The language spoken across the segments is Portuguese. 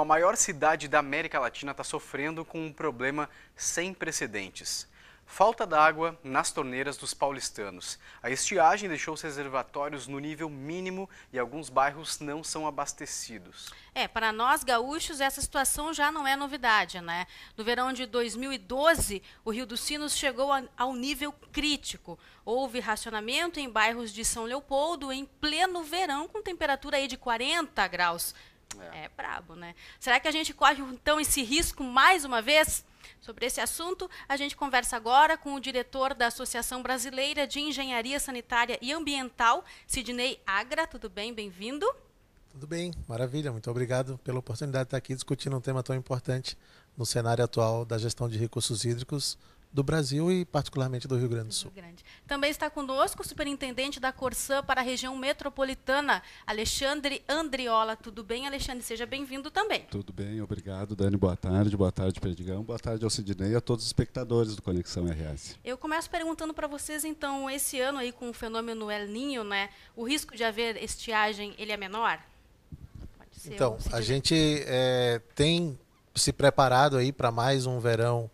a maior cidade da América Latina está sofrendo com um problema sem precedentes. Falta d'água nas torneiras dos paulistanos. A estiagem deixou os reservatórios no nível mínimo e alguns bairros não são abastecidos. É, para nós gaúchos essa situação já não é novidade, né? No verão de 2012, o Rio dos Sinos chegou a, ao nível crítico. Houve racionamento em bairros de São Leopoldo em pleno verão com temperatura aí de 40 graus é. é brabo, né? Será que a gente corre então esse risco mais uma vez? Sobre esse assunto, a gente conversa agora com o diretor da Associação Brasileira de Engenharia Sanitária e Ambiental, Sidney Agra. Tudo bem? Bem-vindo. Tudo bem, maravilha. Muito obrigado pela oportunidade de estar aqui discutindo um tema tão importante no cenário atual da gestão de recursos hídricos do Brasil e particularmente do Rio Grande do Sul. Grande. Também está conosco o superintendente da Corsã para a região metropolitana, Alexandre Andriola. Tudo bem, Alexandre? Seja bem-vindo também. Tudo bem, obrigado, Dani. Boa tarde, boa tarde, Perdigão. Boa tarde ao Sidney e a todos os espectadores do Conexão RS. Eu começo perguntando para vocês, então, esse ano aí com o fenômeno El Ninho, né? O risco de haver estiagem, ele é menor? Então, um a gente é, tem se preparado aí para mais um verão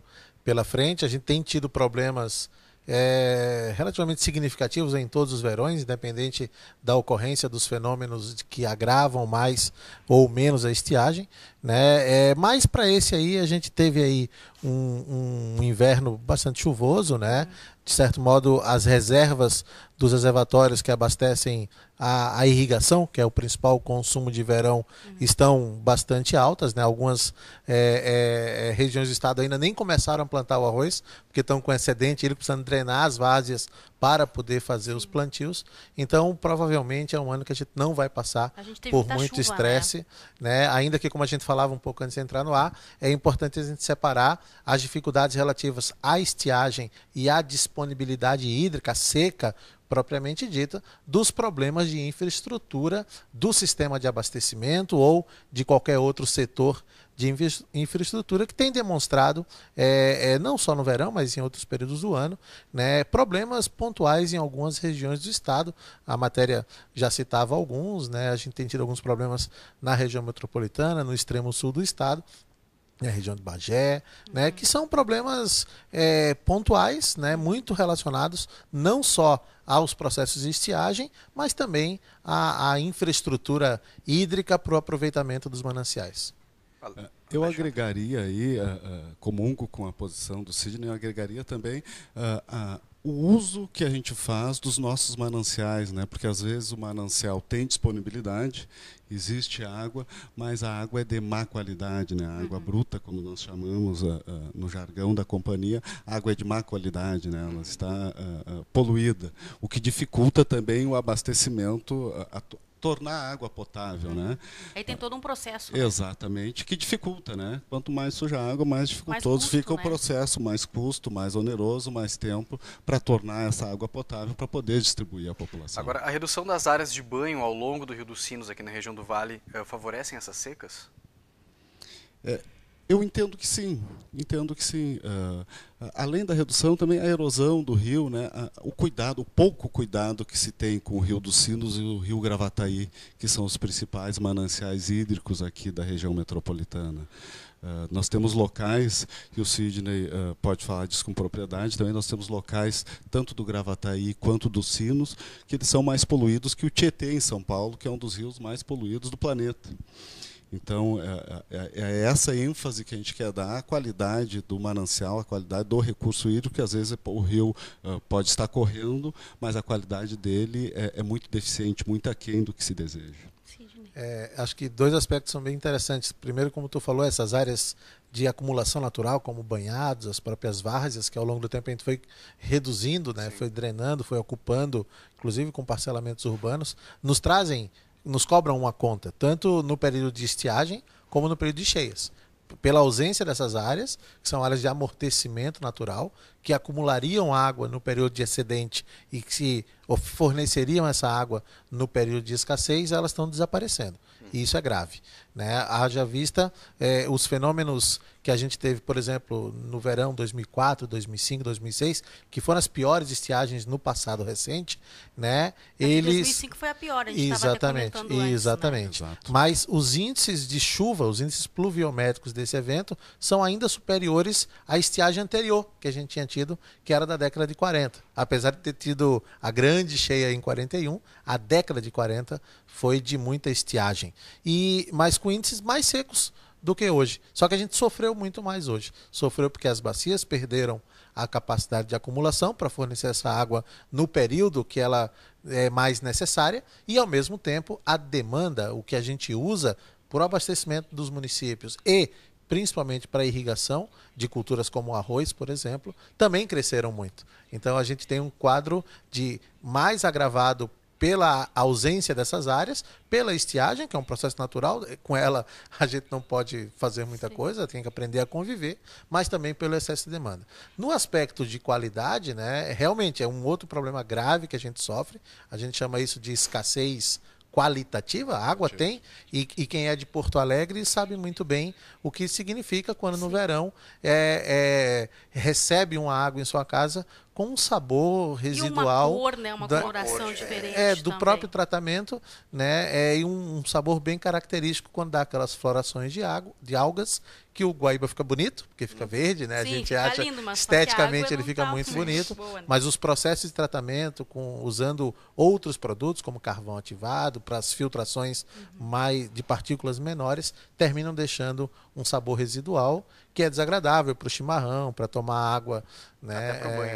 pela frente. A gente tem tido problemas é, relativamente significativos em todos os verões, independente da ocorrência dos fenômenos que agravam mais ou menos a estiagem. Né? É, mas para esse aí, a gente teve aí um, um inverno bastante chuvoso, né? de certo modo, as reservas dos reservatórios que abastecem a, a irrigação, que é o principal consumo de verão, uhum. estão bastante altas. Né? Algumas é, é, é regiões do estado ainda nem começaram a plantar o arroz, porque estão com excedente, ele precisando drenar as várzeas para poder fazer os plantios. Então, provavelmente é um ano que a gente não vai passar por muito né? estresse, né? né? Ainda que como a gente falava um pouco antes de entrar no ar, é importante a gente separar as dificuldades relativas à estiagem e à disponibilidade hídrica seca propriamente dita, dos problemas de infraestrutura do sistema de abastecimento ou de qualquer outro setor de infraestrutura que tem demonstrado, é, é, não só no verão, mas em outros períodos do ano, né, problemas pontuais em algumas regiões do estado. A matéria já citava alguns, né, a gente tem tido alguns problemas na região metropolitana, no extremo sul do estado, na região de Bagé, né, uhum. que são problemas é, pontuais, né, muito relacionados não só aos processos de estiagem, mas também à, à infraestrutura hídrica para o aproveitamento dos mananciais ali. É, eu agregaria aí, uh, uh, comungo com a posição do Sidney, eu agregaria também uh, o uso que a gente faz dos nossos mananciais, né? porque às vezes o manancial tem disponibilidade, existe água, mas a água é de má qualidade, né? a água uhum. bruta, como nós chamamos uh, uh, no jargão da companhia, a água é de má qualidade, né? ela uhum. está uh, poluída, o que dificulta também o abastecimento tornar a água potável, uhum. né? Aí tem todo um processo. Né? Exatamente, que dificulta, né? Quanto mais suja a água, mais dificultoso mais fica né? o processo, mais custo, mais oneroso, mais tempo para tornar essa água potável para poder distribuir à população. Agora, a redução das áreas de banho ao longo do Rio dos Sinos aqui na região do Vale eh, favorecem essas secas? É, eu entendo que sim, entendo que sim. Uh, além da redução, também a erosão do rio, né, ah, o cuidado, o pouco cuidado que se tem com o Rio dos Sinos e o Rio Gravataí, que são os principais mananciais hídricos aqui da região metropolitana. Uh, nós temos locais, e o Sidney uh, pode falar disso com propriedade, também nós temos locais, tanto do Gravataí quanto dos Sinos, que eles são mais poluídos que o Tietê em São Paulo, que é um dos rios mais poluídos do planeta. Então, é é, é, é, essa ênfase que a gente quer dar à qualidade do manancial, à qualidade do recurso hídrico, que às vezes é, o rio pode estar correndo, mas a qualidade dele é, é muito deficiente, muito aquém do que se deseja. É, acho que dois aspectos são bem interessantes. Primeiro, como tu falou, essas áreas de acumulação natural, como banhados, as próprias várzeas, que ao longo do tempo a gente foi reduzindo, né? foi drenando, foi ocupando, inclusive com parcelamentos urbanos, nos trazem nos cobram uma conta, tanto no período de estiagem como no período de cheias. Pela ausência dessas áreas, que são áreas de amortecimento natural, que acumulariam água no período de excedente e que se forneceriam essa água no período de escassez, elas estão desaparecendo. E isso é grave. Né? Haja vista é, os fenômenos que a gente teve, por exemplo, no verão 2004, 2005, 2006, que foram as piores estiagens no passado recente, né? É Eles 2005 foi a pior, a gente exatamente, né? exatamente. Né? Mas os índices de chuva, os índices pluviométricos desse evento são ainda superiores à estiagem anterior que a gente tinha tido, que era da década de 40. Apesar de ter tido a grande cheia em 41, a década de 40 foi de muita estiagem. E, mas com índices mais secos do que hoje. Só que a gente sofreu muito mais hoje. Sofreu porque as bacias perderam a capacidade de acumulação para fornecer essa água no período que ela é mais necessária e, ao mesmo tempo, a demanda, o que a gente usa para o abastecimento dos municípios e principalmente para irrigação de culturas como arroz, por exemplo, também cresceram muito. Então a gente tem um quadro de mais agravado pela ausência dessas áreas, pela estiagem, que é um processo natural, com ela a gente não pode fazer muita Sim. coisa, tem que aprender a conviver, mas também pelo excesso de demanda. No aspecto de qualidade, né, realmente é um outro problema grave que a gente sofre, a gente chama isso de escassez qualitativa, água tem, e, e, quem é de Porto Alegre sabe muito bem o que significa quando Sim. no verão é, é, recebe uma água em sua casa com um sabor residual. E uma cor, né? Uma da, coloração é. diferente. É, do também. próprio tratamento, né? É um, um sabor bem característico quando dá aquelas florações de, água, de algas que o Guaíba fica bonito, porque fica hum. verde, né? Sim, a gente acha lindo, esteticamente ele fica tá muito bonito, boa, né? mas os processos de tratamento com usando outros produtos como carvão ativado para as filtrações uhum. mais de partículas menores terminam deixando um sabor residual que é desagradável para o chimarrão, para tomar água, né?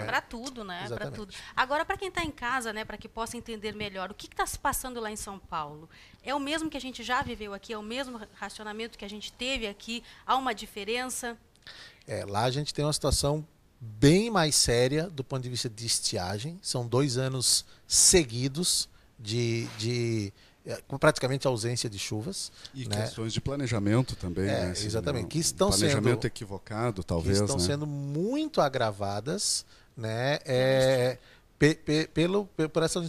Para é... tudo, né? Para tudo. Agora para quem está em casa, né? Para que possa entender melhor o que está se passando lá em São Paulo é o mesmo que a gente já viveu aqui, é o mesmo racionamento que a gente teve aqui, há uma diferença? É, lá a gente tem uma situação bem mais séria do ponto de vista de estiagem. São dois anos seguidos de, de é, com praticamente ausência de chuvas. E né? questões de planejamento também. É, né? Assim, exatamente. Que estão planejamento sendo, equivocado, talvez. Que estão né? sendo muito agravadas. Né? É, pelo, por essa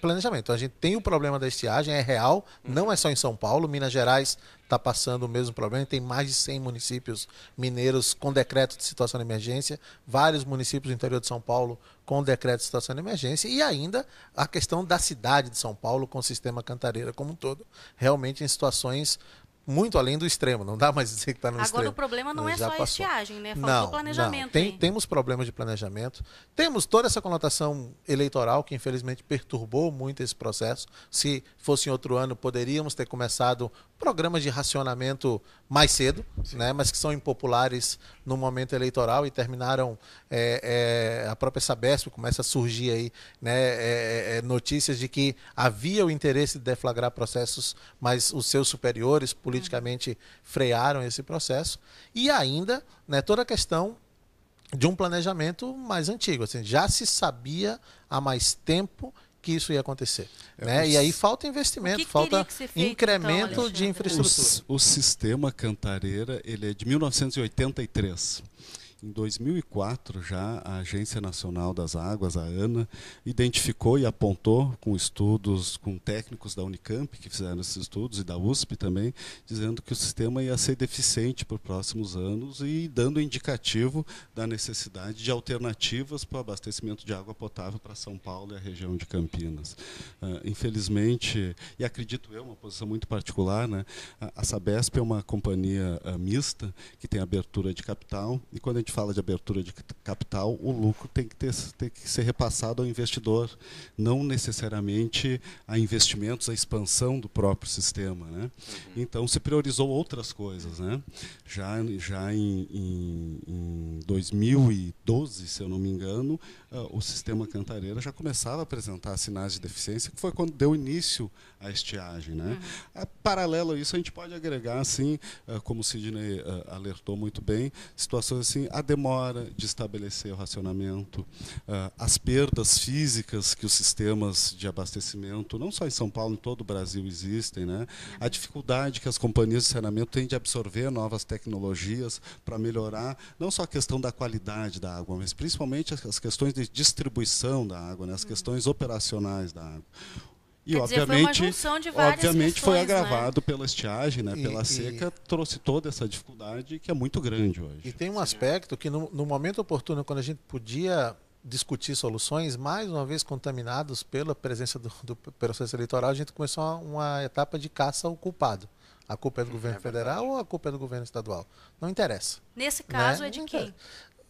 planejamento. A gente tem o problema da estiagem, é real, uhum. não é só em São Paulo. Minas Gerais está passando o mesmo problema. Tem mais de 100 municípios mineiros com decreto de situação de emergência, vários municípios do interior de São Paulo com decreto de situação de emergência e ainda a questão da cidade de São Paulo com o sistema Cantareira como um todo, realmente em situações muito além do extremo, não dá mais dizer que está no Agora, extremo. Agora o problema não é, é só passou. a estiagem, né? falta não, planejamento. Não. Tem, temos problemas de planejamento, temos toda essa conotação eleitoral que infelizmente perturbou muito esse processo. Se fosse em outro ano, poderíamos ter começado programas de racionamento mais cedo, né, mas que são impopulares no momento eleitoral e terminaram é, é, a própria Sabesp começa a surgir aí né, é, é, é, notícias de que havia o interesse de deflagrar processos, mas os seus superiores politicamente frearam esse processo e ainda né, toda a questão de um planejamento mais antigo, assim, já se sabia há mais tempo que isso ia acontecer. É, né? os... E aí falta investimento, que falta que feito, incremento então, de infraestrutura. O, o, sistema Cantareira ele é de 1983. Em 2004, já a Agência Nacional das Águas, a ANA, identificou e apontou com estudos, com técnicos da Unicamp que fizeram esses estudos e da USP também, dizendo que o sistema ia ser deficiente para os próximos anos e dando indicativo da necessidade de alternativas para o abastecimento de água potável para São Paulo e a região de Campinas. Uh, infelizmente, e acredito eu, uma posição muito particular, né, a Sabesp é uma companhia uh, mista que tem abertura de capital e quando a gente gente fala de abertura de capital, o lucro tem que, ter, tem que ser repassado ao investidor, não necessariamente a investimentos, a expansão do próprio sistema. Né? Uhum. Então, se priorizou outras coisas. Né? Já, já em, em, em 2012, se eu não me engano, ah, o sistema Cantareira já começava a apresentar sinais de deficiência, que foi quando deu início à estiagem. Né? Uhum. Ah, paralelo a isso, a gente pode agregar, assim, ah, como o Sidney alertou muito bem, situações assim, a demora de estabelecer o racionamento, ah, as perdas físicas que os sistemas de abastecimento, não só em São Paulo, em todo o Brasil existem, né? a dificuldade que as companhias de saneamento têm de absorver novas tecnologias para melhorar não só a questão da qualidade da água, mas principalmente as questões de distribuição da água, né? as questões operacionais da água. E Quer obviamente, dizer, foi obviamente questões, foi né? agravado né? pela estiagem, né? E, pela seca, e... trouxe toda essa dificuldade que é muito grande hoje. E tem um aspecto que no, no momento oportuno, quando a gente podia discutir soluções, mais uma vez contaminados pela presença do, do processo eleitoral, a gente começou uma, etapa de caça ao culpado. A culpa é do é governo federal ou a culpa é do governo estadual? Não interessa. Nesse né? caso né? é de quem?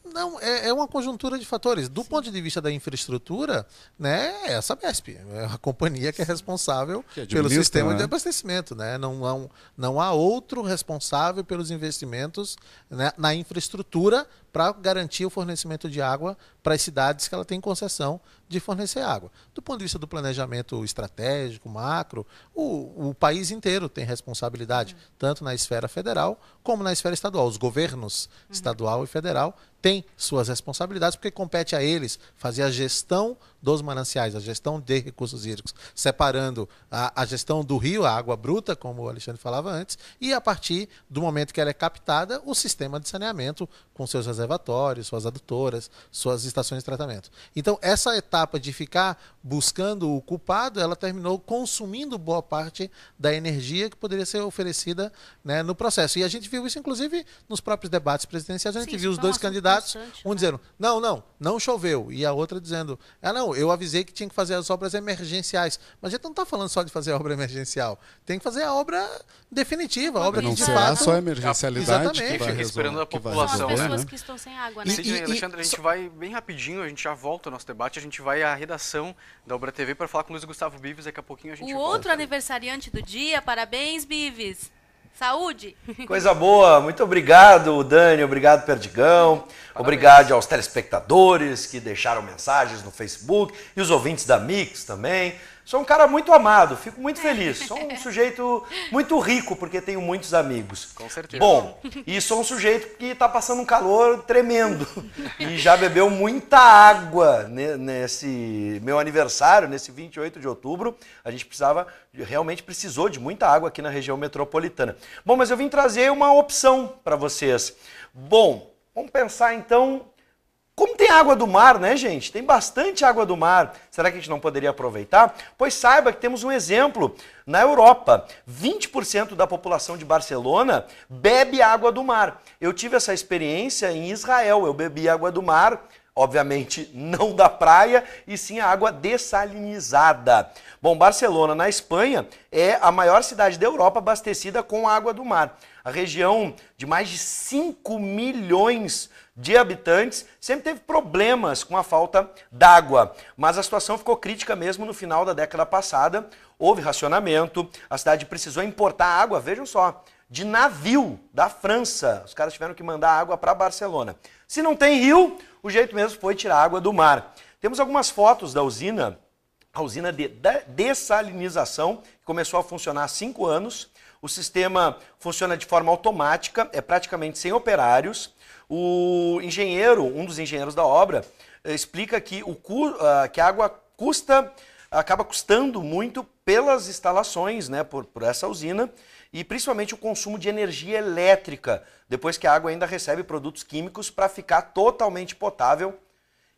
Não, é, é, uma conjuntura de fatores. Do Sim. ponto de vista da infraestrutura, né, é a Sabesp, é a companhia que é responsável que pelo sistema né? de abastecimento. Né? Não, não, não há outro responsável pelos investimentos né, na infraestrutura para garantir o fornecimento de água para as cidades que ela tem concessão de fornecer água. Do ponto de vista do planejamento estratégico, macro, o, o país inteiro tem responsabilidade, uhum. tanto na esfera federal como na esfera estadual. Os governos uhum. estadual e federal tem suas responsabilidades, porque compete a eles fazer a gestão dos mananciais, a gestão de recursos hídricos, separando a, a, gestão do rio, a água bruta, como o Alexandre falava antes, e a partir do momento que ela é captada, o sistema de saneamento, com seus reservatórios, suas adutoras, suas estações de tratamento. Então, essa etapa de ficar buscando o culpado, ela terminou consumindo boa parte da energia que poderia ser oferecida né, no processo. E a gente viu isso, inclusive, nos próprios debates presidenciais, a gente Sim, viu os dois candidatos candidatos, um né? dizendo, não, não, não choveu. E a outra dizendo, ah, não, eu avisei que tinha que fazer as obras emergenciais. Mas a gente não está falando só de fazer a obra emergencial. Tem que fazer a obra definitiva, a obra não que será só a emergencialidade Exatamente. Que esperando a população. Resolver, pessoas né? que estão sem água, né? E, e, e, Alexandre, a gente só... vai bem rapidinho, a gente já volta ao nosso debate, a gente vai à redação da Obra TV para falar com o Luiz Gustavo Bives, daqui a pouquinho a gente o volta. O outro aniversariante do dia, parabéns, Bives! Saúde! Coisa boa, muito obrigado, Dani, obrigado, Perdigão, Parabéns. obrigado aos telespectadores que deixaram mensagens no Facebook e os ouvintes da Mix também. Sou um cara muito amado, fico muito é. feliz. Sou um sujeito muito rico, porque tenho muitos amigos. Com certeza. Bom, e sou um sujeito que está passando um calor tremendo. E já bebeu muita água nesse meu aniversário, nesse 28 de outubro. A gente precisava, realmente precisou de muita água aqui na região metropolitana. Bom, mas eu vim trazer uma opção para vocês. Bom, vamos pensar então como tem água do mar, né, gente? Tem bastante água do mar. Será que a gente não poderia aproveitar? Pois saiba que temos um exemplo. Na Europa, 20% da população de Barcelona bebe água do mar. Eu tive essa experiência em Israel. Eu bebi água do mar Obviamente não da praia, e sim a água dessalinizada. Bom, Barcelona, na Espanha, é a maior cidade da Europa abastecida com água do mar. A região de mais de 5 milhões de habitantes sempre teve problemas com a falta d'água, mas a situação ficou crítica mesmo no final da década passada. Houve racionamento, a cidade precisou importar água, vejam só, de navio da França. Os caras tiveram que mandar água para Barcelona. Se não tem rio, o jeito mesmo foi tirar água do mar. Temos algumas fotos da usina, a usina de dessalinização, que começou a funcionar há cinco anos. O sistema funciona de forma automática, é praticamente sem operários. O engenheiro, um dos engenheiros da obra, eh, explica que, o, ah, que a água custa acaba custando muito pelas instalações, né, por, por essa usina, e principalmente o consumo de energia elétrica, depois que a água ainda recebe produtos químicos para ficar totalmente potável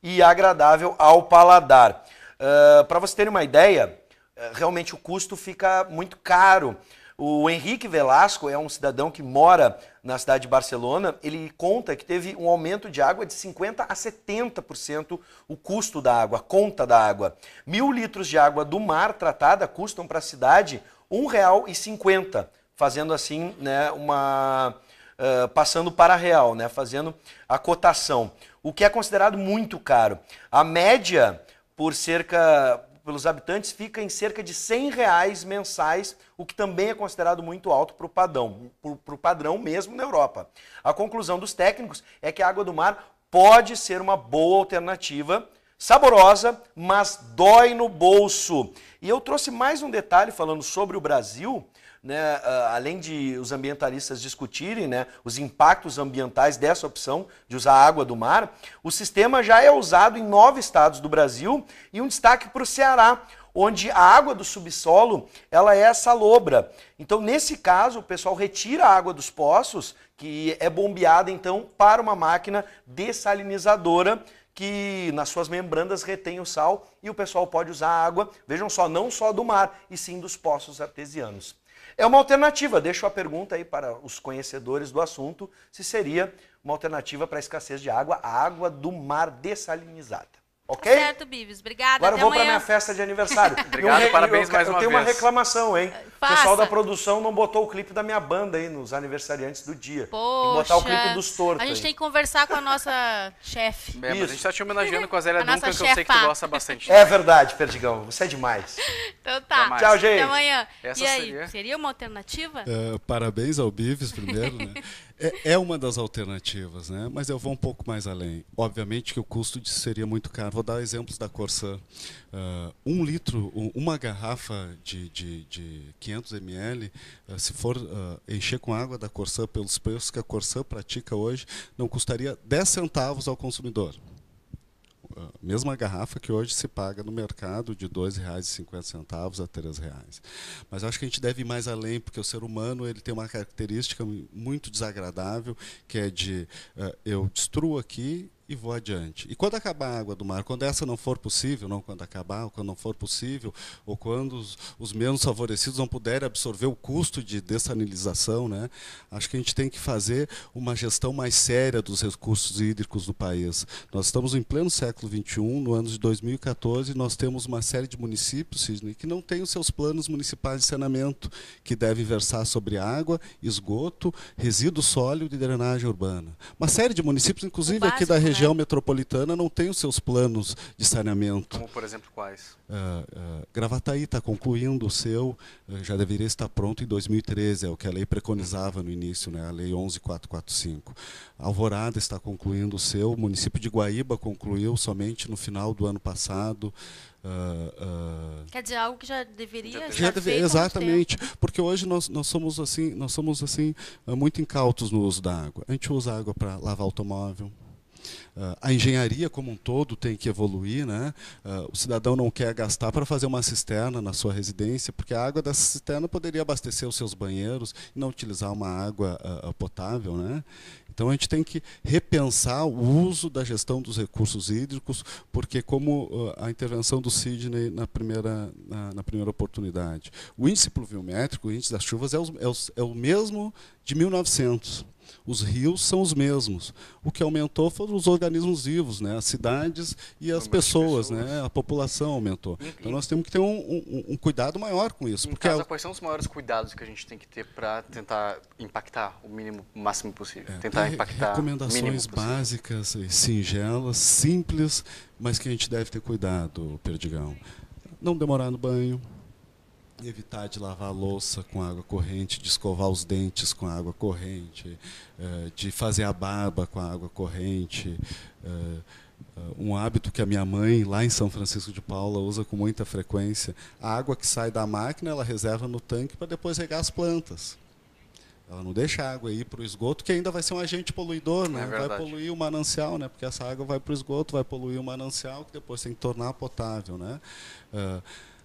e agradável ao paladar. Uh, eh, para você ter uma ideia, eh, realmente o custo fica muito caro. O Henrique Velasco é um cidadão que mora na cidade de Barcelona. Ele conta que teve um aumento de água de 50% a 70% o custo da água, a conta da água. Mil litros de água do mar tratada custam para a cidade R$ 1,50, fazendo assim né, uma. Uh, passando para real, né, fazendo a cotação, o que é considerado muito caro. A média por cerca pelos habitantes fica em cerca de 100 reais mensais, o que também é considerado muito alto para o padrão, para o padrão mesmo na Europa. A conclusão dos técnicos é que a água do mar pode ser uma boa alternativa, saborosa, mas dói no bolso. E eu trouxe mais um detalhe falando sobre o Brasil, né, ah, além de os ambientalistas discutirem né, os impactos ambientais dessa opção de usar água do mar, o sistema já é usado em nove estados do Brasil e um destaque para o Ceará, onde a água do subsolo ela é salobra. Então, nesse caso, o pessoal retira a água dos poços, que é bombeada então para uma máquina dessalinizadora que nas suas membranas retém o sal e o pessoal pode usar a água, vejam só, não só do mar, e sim dos poços artesianos. É uma alternativa, deixo a pergunta aí para os conhecedores do assunto, se seria uma alternativa para a escassez de água, a água do mar dessalinizada. Ok? Tá certo, Bives. Obrigada. Agora eu vou para minha festa de aniversário. Obrigado, parabéns eu, mais eu uma vez. Eu tenho uma reclamação, hein? Faça. O pessoal da produção não botou o clipe da minha banda aí nos aniversariantes do dia. Poxa. Tem botar o clipe dos tortos. A gente aí. tem que conversar com a nossa chefe. É, a gente está te homenageando com a Zélia Duncan, que chefa. eu sei que tu gosta bastante. É né? verdade, Perdigão. Você é demais. Então tá. Demais. Tchau, gente. Até amanhã. Essa e aí, seria... seria uma alternativa? Uh, parabéns ao Bives primeiro, né? É, é, uma das alternativas, né? Mas eu vou um pouco mais além. Obviamente que o custo disso seria muito caro. Vou dar exemplos da Corsã. Uh, ah, um litro, uma garrafa de, de, de 500 ml, uh, se for uh, encher com água da Corsã pelos preços que a Corsã pratica hoje, não custaria 10 centavos ao consumidor mesma garrafa que hoje se paga no mercado de R$ 2,50 a R$ reais. Mas acho que a gente deve ir mais além, porque o ser humano ele tem uma característica muito desagradável, que é de uh, eu destruo aqui e vou adiante. E quando acabar a água do mar, quando essa não for possível, não quando acabar, ou quando não for possível, ou quando os, os menos favorecidos não puderem absorver o custo de dessalinização, né? acho que a gente tem que fazer uma gestão mais séria dos recursos hídricos do país. Nós estamos em pleno século XXI, no ano de 2014, nós temos uma série de municípios, Sidney, que não têm os seus planos municipais de saneamento, que devem versar sobre água, esgoto, resíduo sólido e drenagem urbana. Uma série de municípios, inclusive básico, aqui da né? região região metropolitana não tem os seus planos de saneamento. Como, por exemplo, quais? Uh, uh, Gravataí está concluindo o seu, uh, já deveria estar pronto em 2013, é o que a lei preconizava no início, né? a Lei 11445. Alvorada está concluindo o seu, o município de Guaíba concluiu somente no final do ano passado. Uh, uh, Quer dizer, algo que já deveria já deve, Exatamente, porque hoje nós, nós somos assim, nós somos assim muito incautos no uso da água. A gente usa água para lavar automóvel, ah, a engenharia como um todo tem que evoluir, né? Ah, o cidadão não quer gastar para fazer uma cisterna na sua residência, porque a água dessa cisterna poderia abastecer os seus banheiros e não utilizar uma água ah, potável, né? Então a gente tem que repensar o uso da gestão dos recursos hídricos, porque como a intervenção do Sidney na primeira, na, na primeira oportunidade, o índice pluviométrico, o índice das chuvas é, o é, é o mesmo de 1900. Os rios são os mesmos. O que aumentou foram os organismos vivos, né? as cidades e as pessoas, pessoas, né? a população aumentou. Uhum. Então nós temos que ter um, um, um, cuidado maior com isso. Em porque casa, a... É quais são os maiores cuidados que a gente tem que ter para tentar impactar o mínimo, o máximo possível? É, tentar impactar recomendações básicas, singelas, simples, mas que a gente deve ter cuidado, Perdigão. Não demorar no banho, evitar de lavar a louça com água corrente, de escovar os dentes com água corrente, eh, de fazer a barba com água corrente. Eh, eh, um hábito que a minha mãe, lá em São Francisco de Paula, usa com muita frequência. A água que sai da máquina, ela reserva no tanque para depois regar as plantas. Ela não deixa a água aí para o esgoto, que ainda vai ser um agente poluidor, né? É vai poluir o manancial, né? Porque essa água vai para o esgoto, vai poluir o manancial, que depois tem que tornar potável, né? Uh,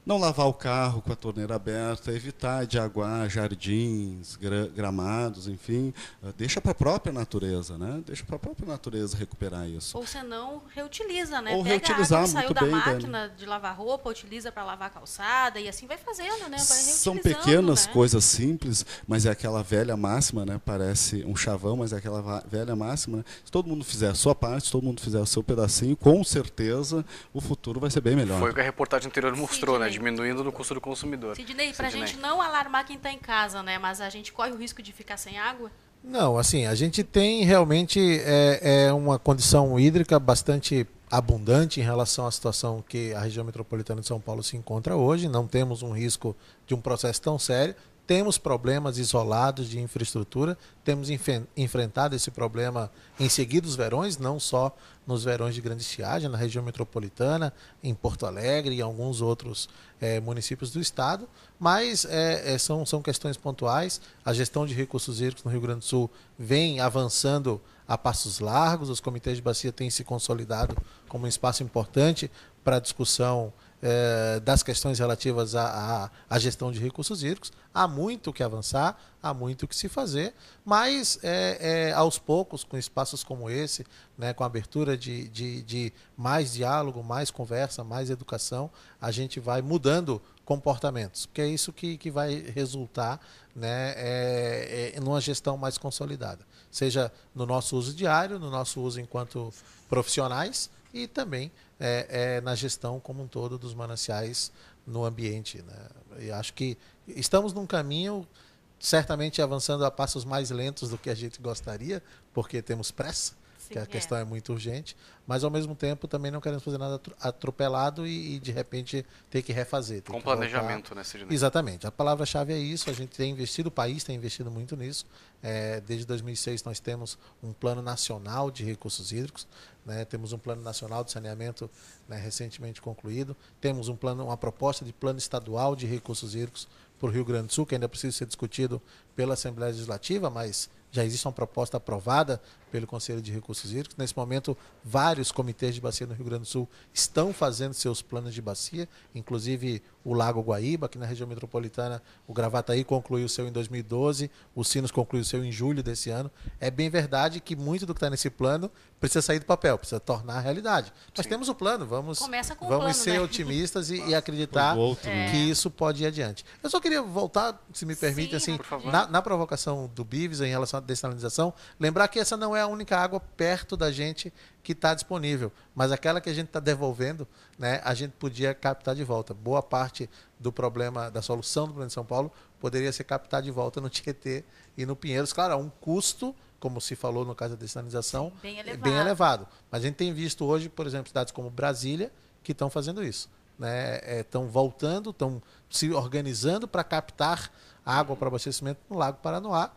não lavar o carro com a torneira aberta, evitar de aguar jardins, gramados, enfim, ah, deixa para a própria natureza, né? Deixa para a própria natureza recuperar isso. Ou senão reutiliza, né? Ou Pega reutilizar, a água que saiu da né? máquina Dani. de lavar roupa, utiliza para lavar calçada e assim vai fazendo, né? Vai São pequenas né? coisas simples, mas é aquela velha máxima, né? Parece um chavão, mas é aquela velha máxima. Né? Se todo mundo fizer a sua parte, se todo mundo fizer o seu pedacinho, com certeza o futuro vai ser bem melhor. Foi o que a reportagem anterior mostrou, Sim, né? diminuindo no custo do consumidor. Sidney, para a gente não alarmar quem está em casa, né? Mas a gente corre o risco de ficar sem água? Não, assim, a gente tem realmente é, é uma condição hídrica bastante abundante em relação à situação que a região metropolitana de São Paulo se encontra hoje. Não temos um risco de um processo tão sério temos problemas isolados de infraestrutura, temos enfrentado esse problema em seguidos verões, não só nos verões de grande estiagem, na região metropolitana, em Porto Alegre e alguns outros é, municípios do estado, mas é, é, são, são questões pontuais. A gestão de recursos hídricos no Rio Grande do Sul vem avançando a passos largos, os comitês de bacia têm se consolidado como um espaço importante para a discussão é, das questões relativas à, à, gestão de recursos hídricos. Há muito que avançar, há muito que se fazer, mas é, é, aos poucos, com espaços como esse, né, com a abertura de, de, de mais diálogo, mais conversa, mais educação, a gente vai mudando comportamentos, porque é isso que, que vai resultar né, é, é, numa gestão mais consolidada, seja no nosso uso diário, no nosso uso enquanto profissionais, e também é, é, na gestão como um todo dos mananciais no ambiente. Né? E acho que estamos num caminho certamente avançando a passos mais lentos do que a gente gostaria, porque temos pressa, Sim, que a é. questão é muito urgente, mas ao mesmo tempo também não queremos fazer nada atropelado e, e de repente ter que refazer. Ter Com que planejamento, né, Sidney? Exatamente. A palavra-chave é isso. A gente tem investido, o país tem investido muito nisso. É, desde 2006 nós temos um plano nacional de recursos hídricos, né? temos um plano nacional de saneamento né, recentemente concluído, temos um plano, uma proposta de plano estadual de recursos hídricos para o Rio Grande do Sul, que ainda precisa ser discutido pela Assembleia Legislativa, mas já existe uma proposta aprovada pelo Conselho de Recursos Hídricos. Nesse momento, vários comitês de bacia no Rio Grande do Sul estão fazendo seus planos de bacia, inclusive o Lago Guaíba, aqui na região metropolitana, o Gravataí concluiu o seu em 2012, o Sinos concluiu o seu em julho desse ano. É bem verdade que muito do que está nesse plano precisa sair do papel, precisa tornar a realidade. Mas Sim. temos o plano, vamos, vamos plano, ser né? otimistas e, e acreditar outro, né? que isso pode ir adiante. Eu só queria voltar, se me permite, Sim, assim, na, na, provocação do Bives em relação à dessalinização, lembrar que essa não é a única água perto da gente que está disponível. Mas aquela que a gente está devolvendo, né, a gente podia captar de volta. Boa parte do problema, da solução do problema de São Paulo, poderia ser captar de volta no Tietê e no Pinheiros. Claro, um custo como se falou no caso da destinalização, bem elevado. bem elevado. Mas a gente tem visto hoje, por exemplo, cidades como Brasília, que estão fazendo isso. Né? Estão é, voltando, estão se organizando para captar água para abastecimento no Lago Paranoá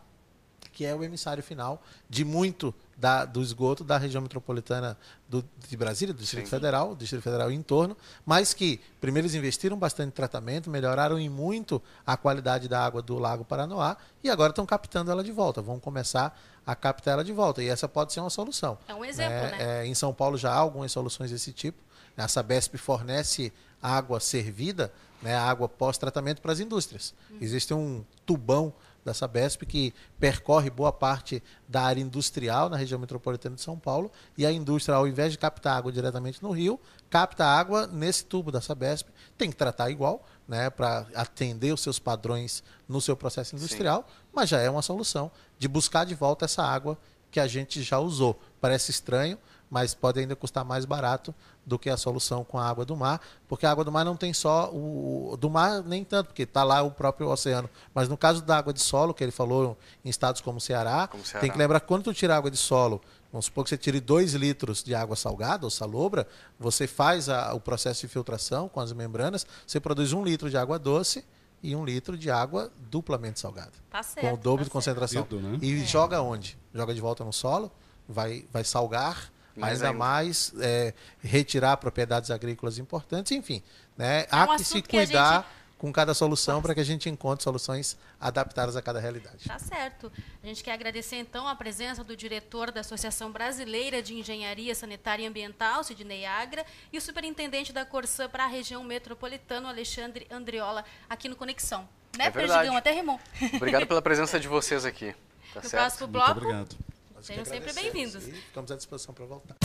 que é o emissário final de muito da, do esgoto da região metropolitana do, de Brasília, do Distrito Sim. Federal, do Distrito Federal e em torno, mas que primeiro eles investiram bastante em tratamento, melhoraram em muito a qualidade da água do Lago Paranoá e agora estão captando ela de volta. Vão começar a captar ela de volta. E essa pode ser uma solução. É um exemplo, né? né? É, em São Paulo já há algumas soluções desse tipo. A Sabesp fornece água servida, né, água pós-tratamento para as indústrias. Uhum. Existe um tubão da Sabesp, que percorre boa parte da área industrial na região metropolitana de São Paulo, e a indústria, ao invés de captar água diretamente no rio, capta água nesse tubo da Sabesp, tem que tratar igual, né, para atender os seus padrões no seu processo industrial, Sim. mas já é uma solução de buscar de volta essa água que a gente já usou. Parece estranho, mas pode ainda custar mais barato do que a solução com a água do mar, porque a água do mar não tem só o do mar nem tanto, porque está lá o próprio oceano. Mas no caso da água de solo, que ele falou em estados como o Ceará, como Ceará. tem que lembrar quando tu tira água de solo, vamos supor que você tire 2 litros de água salgada ou salobra, você faz a, o processo de filtração com as membranas, você produz um litro de água doce e um litro de água duplamente salgada. Tá certo, com o tá dobro tá de concentração. Certo, né? E é. joga onde? Joga de volta no solo, vai, vai salgar mais ainda ainda. mais é, retirar propriedades agrícolas importantes, enfim. Né? É um Há que se cuidar gente... com cada solução para que a gente encontre soluções adaptadas a cada realidade. Tá certo. A gente quer agradecer então a presença do diretor da Associação Brasileira de Engenharia Sanitária e Ambiental, Sidney Agra, e o superintendente da Corsã para a região metropolitana, Alexandre Andriola, aqui no Conexão. Né, é Até rimou. Obrigado pela presença de vocês aqui. Tá no certo? próximo bloco. Muito obrigado. Sejam sempre bem-vindos. Ficamos à disposição para voltar.